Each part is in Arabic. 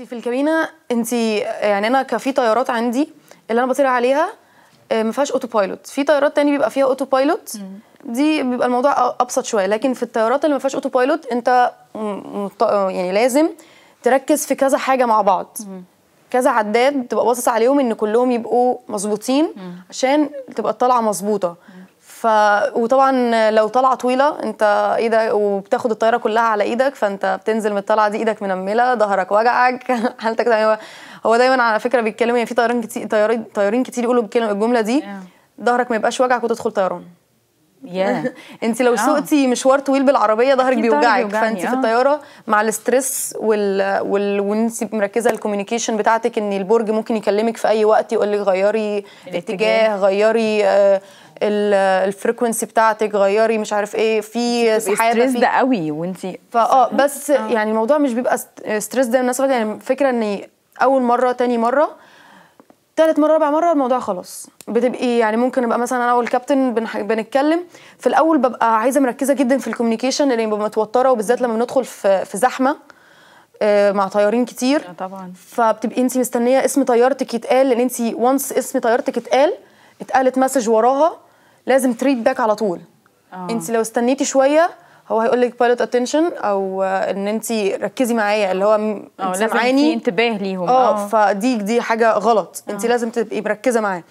انت في الكابينه انت يعني انا كفي طيارات عندي اللي انا بطير عليها آه، ما فيهاش اوتو بايلوت في طيارات تاني بيبقى فيها اوتو بايلوت دي بيبقى الموضوع ابسط شويه لكن في الطيارات اللي ما فيهاش اوتو بايلوت انت يعني لازم تركز في كذا حاجه مع بعض كذا عداد تبقى باصص عليهم ان كلهم يبقوا مظبوطين عشان تبقى الطلعه مظبوطه وطبعا لو طلعه طويله انت ايدك وبتاخد الطياره كلها على ايدك فانت بتنزل من الطلعه دي ايدك منمله ظهرك وجعك حالتك تمام هو دايما على فكره بيتكلموا يعني في طيارين كتير طيارين كتير يقولوا الجمله دي ظهرك ما يبقاش وجعك وتدخل طيران yeah. انت لو oh. سقتي مشوار طويل بالعربيه ظهرك بيوجعك فانت في آه. الطياره مع الاسترس وال, وال... وانت مركزه الكوميونيكيشن بتاعتك ان البرج ممكن يكلمك في اي وقت يقول لك غيري الاتجاه, الاتجاه غيري آه الفريكونسي بتاعتك غيري مش عارف ايه في سحابه في ده قوي وانت فاه بس آه. يعني الموضوع مش بيبقى ستريس ده الناس يعني فكره ان اول مره تاني مره تالت مره رابع مره الموضوع خلاص بتبقي يعني ممكن ابقى مثلا انا والكابتن بنتكلم في الاول ببقى عايزه مركزه جدا في الكوميونيكيشن لان ببقى متوتره وبالذات لما بندخل في في زحمه آه، مع طيارين كتير آه، طبعا فبتبقي انت مستنيه اسم طيارتك يتقال لان انت وانس اسم طيارتك اتقال اتقالت مسج وراها لازم تريد باك على طول آه. انت لو استنيتي شويه هو هيقول لك بايلوت اتنشن او ان انت ركزي معايا اللي هو انت آه، في انتباه ليهم آه،, اه فدي دي حاجه غلط انت أوه. لازم تبقي مركزه معاه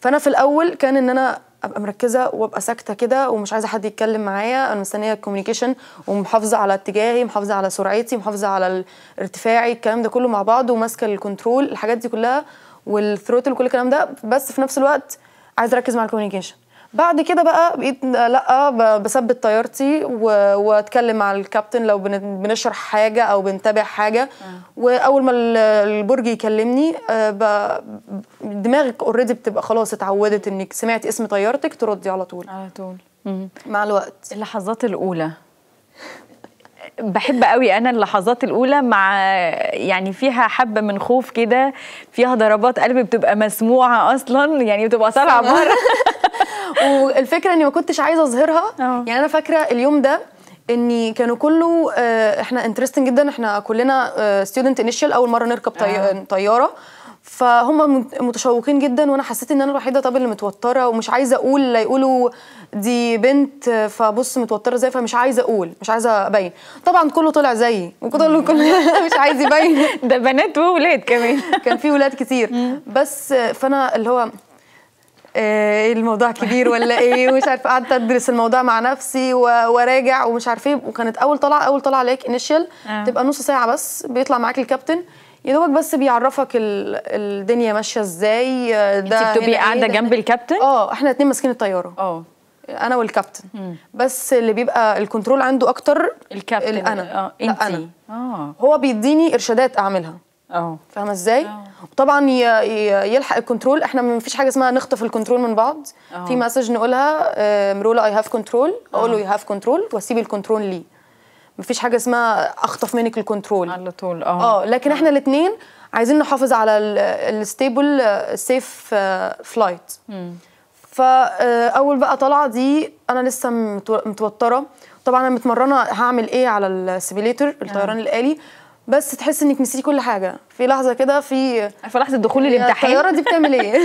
فانا في الاول كان ان انا ابقى مركزه وابقى ساكته كده ومش عايزه حد يتكلم معايا انا مستنيه الكوميونيكيشن ومحافظه على اتجاهي محافظه على سرعتي محافظه على ارتفاعي الكلام ده كله مع بعض وماسكه الكنترول الحاجات دي كلها والثروتل وكل الكلام ده بس في نفس الوقت عايزه اركز مع الكوميونيكيشن بعد كده بقى بقيت لا بثبت طيارتي واتكلم مع الكابتن لو بنشرح حاجه او بنتابع حاجه آه. واول ما البرج يكلمني آه، دماغك اوريدي بتبقى خلاص اتعودت انك سمعت اسم طيارتك تردي على طول على طول مع الوقت اللحظات الاولى بحب قوي انا اللحظات الاولى مع يعني فيها حبه من خوف كده فيها ضربات قلب بتبقى مسموعه اصلا يعني بتبقى طالعه بره والفكره اني ما كنتش عايزه اظهرها اه. يعني انا فاكره اليوم ده اني كانوا كله آه، احنا انترستنج جدا احنا كلنا ستودنت آه، انيشال اول مره نركب طياره فهم متشوقين جدا وانا حسيت ان انا الوحيده طب اللي متوتره ومش عايزه اقول لا يقولوا دي بنت فبص متوتره ازاي فمش عايزه اقول مش عايزه ابين طبعا كله طلع زيي وكله كله مش عايز يبين ده بنات واولاد كمان كان في ولاد كتير بس فانا اللي هو إيه الموضوع كبير ولا ايه ومش عارفه قعدت ادرس الموضوع مع نفسي وراجع ومش عارف ايه وكانت اول طلعه اول طلعه ليك انيشال آه. تبقى نص ساعه بس بيطلع معاك الكابتن يا دوبك بس بيعرفك الدنيا ماشيه ازاي آه، ده انت بتبقي إيه، قاعده إيه جنب الكابتن اه احنا الاثنين ماسكين الطياره اه انا والكابتن مم. بس اللي بيبقى الكنترول عنده اكتر الكابتن انا اه انت اه هو بيديني ارشادات اعملها اه فاهمه ازاي وطبعا يلحق الكنترول احنا ما فيش حاجه اسمها نخطف الكنترول من بعض أوه. في مسج نقولها آه، مرولا اي هاف كنترول اقول له يو هاف كنترول واسيب الكنترول ليه ما فيش حاجه اسمها اخطف منك الكنترول على طول اه اه لكن احنا الاثنين عايزين نحافظ على الستيبل سيف فلايت فاول بقى طلعه دي انا لسه متوتره طبعا انا متمرنه هعمل ايه على السيميليتر الطيران الالي بس تحس انك نسيتي كل حاجه في لحظه كده في في لحظه دخول الامتحان الطياره دي بتعمل ايه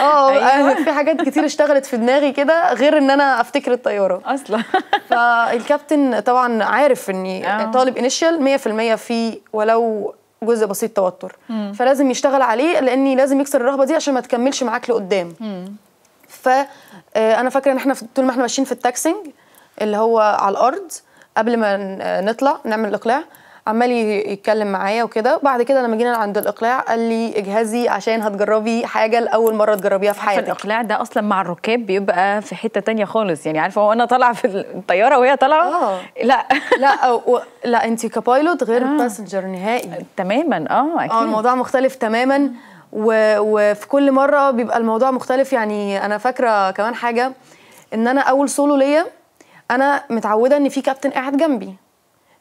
اه أيوة. في حاجات كتير اشتغلت في دماغي كده غير ان انا افتكر الطياره اصلا فالكابتن طبعا عارف اني آه. طالب انيشال 100% في ولو جزء بسيط توتر مم. فلازم يشتغل عليه لاني لازم يكسر الرهبه دي عشان ما تكملش معاك لقدام ف آه، انا فاكره ان احنا طول ما احنا ماشيين في التاكسنج اللي هو على الارض قبل ما نطلع نعمل الاقلاع عمال يتكلم معايا وكده بعد كده لما جينا عند الاقلاع قال لي اجهزي عشان هتجربي حاجه لاول مره تجربيها في حياتك الاقلاع ده اصلا مع الركاب بيبقى في حته تانية خالص يعني عارفه هو انا طالعه في الطياره وهي طالعه آه. لا لا و... لا انت كبايلوت غير آه. باسنجر نهائي تماما اه, آه، اكيد اه الموضوع مختلف تماما و... وفي كل مره بيبقى الموضوع مختلف يعني انا فاكره كمان حاجه ان انا اول سولو ليا انا متعوده ان في كابتن قاعد جنبي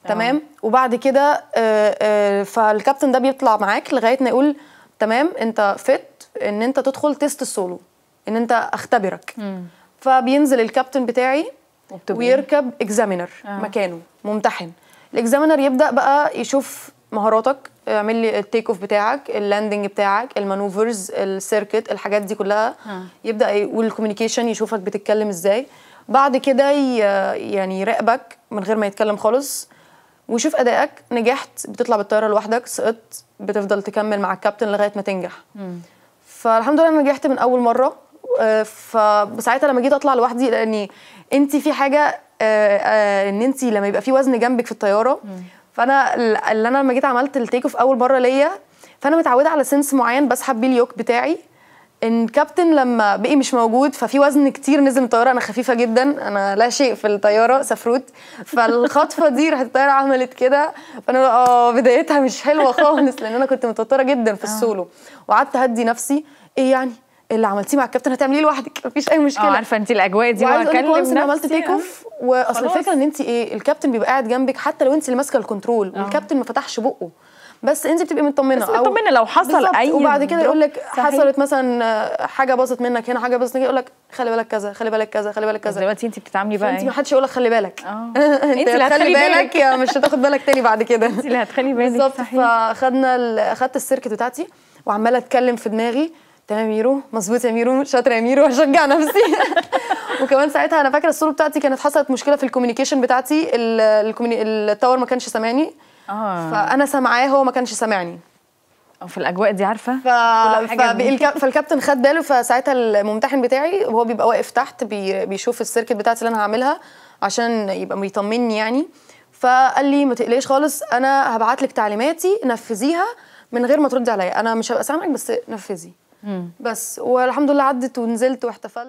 تمام وبعد كده آه، آه، فالكابتن ده بيطلع معاك لغايه ما يقول تمام انت فت ان انت تدخل تيست السولو ان انت اختبرك مم. فبينزل الكابتن بتاعي وبتبقى. ويركب اكزامينر آه. مكانه ممتحن الاكزامينر يبدا بقى يشوف مهاراتك اعمل لي التيك اوف بتاعك اللاندنج بتاعك المانوفرز السيركت الحاجات دي كلها آه. يبدا والكوميونيكيشن يشوفك بتتكلم ازاي بعد كده يعني يراقبك من غير ما يتكلم خالص وشوف ادائك نجحت بتطلع بالطياره لوحدك سقطت بتفضل تكمل مع الكابتن لغايه ما تنجح مم. فالحمد لله انا نجحت من اول مره آه، فساعتها لما جيت اطلع لوحدي لاني انت في حاجه آه، آه، ان انت لما يبقى في وزن جنبك في الطياره فانا اللي انا لما جيت عملت التيك اوف اول مره ليا فانا متعوده على سنس معين بسحب بيه اليوك بتاعي ان كابتن لما بقي مش موجود ففي وزن كتير نزل من الطياره انا خفيفه جدا انا لا شيء في الطياره سفروت فالخطفه دي راحت الطياره عملت كده فانا اه بدايتها مش حلوه خالص لان انا كنت متوتره جدا في آه. السولو وقعدت اهدي نفسي ايه يعني اللي عملتيه مع الكابتن هتعمليه لوحدك مفيش اي مشكله آه، عارفه انت الاجواء دي وهكلم نفسي انا عملت تيك اوف واصل الفكره ان انت ايه الكابتن بيبقى قاعد جنبك حتى لو انت اللي ماسكه الكنترول آه. والكابتن ما فتحش بقه بس انت بتبقي مطمنه بس مطمنه لو حصل اي وبعد كده يقول لك حصلت مثلا حاجه باظت منك هنا حاجه باظت منك يقول لك خلي بالك كذا خلي بالك كذا خلي بالك كذا دلوقتي انت بتتعاملي بقى انت إيه؟ ما حدش يقول لك خلي بالك اه انت اللي هتخلي بالك يا مش هتاخد بالك تاني بعد كده انت اللي هتخلي بالك بالظبط فاخدنا اخدت السيركت بتاعتي وعماله اتكلم في دماغي تمام يا ميرو مظبوط يا ميرو شاطره يا ميرو هشجع نفسي وكمان ساعتها انا فاكره الصوره بتاعتي كانت حصلت مشكله في الكوميونيكيشن بتاعتي التاور ما كانش سامعني آه. فانا سامعاه هو ما كانش سامعني او في الاجواء دي عارفه ف... فالكابتن فالكابتن خد باله فساعتها الممتحن بتاعي وهو بيبقى واقف تحت بي... بيشوف السيركت بتاعتي اللي انا هعملها عشان يبقى بيطمني يعني فقال لي ما تقلقيش خالص انا هبعت لك تعليماتي نفذيها من غير ما تردي عليا انا مش هبقى سامعك بس نفذي مم. بس والحمد لله عدت ونزلت واحتفلت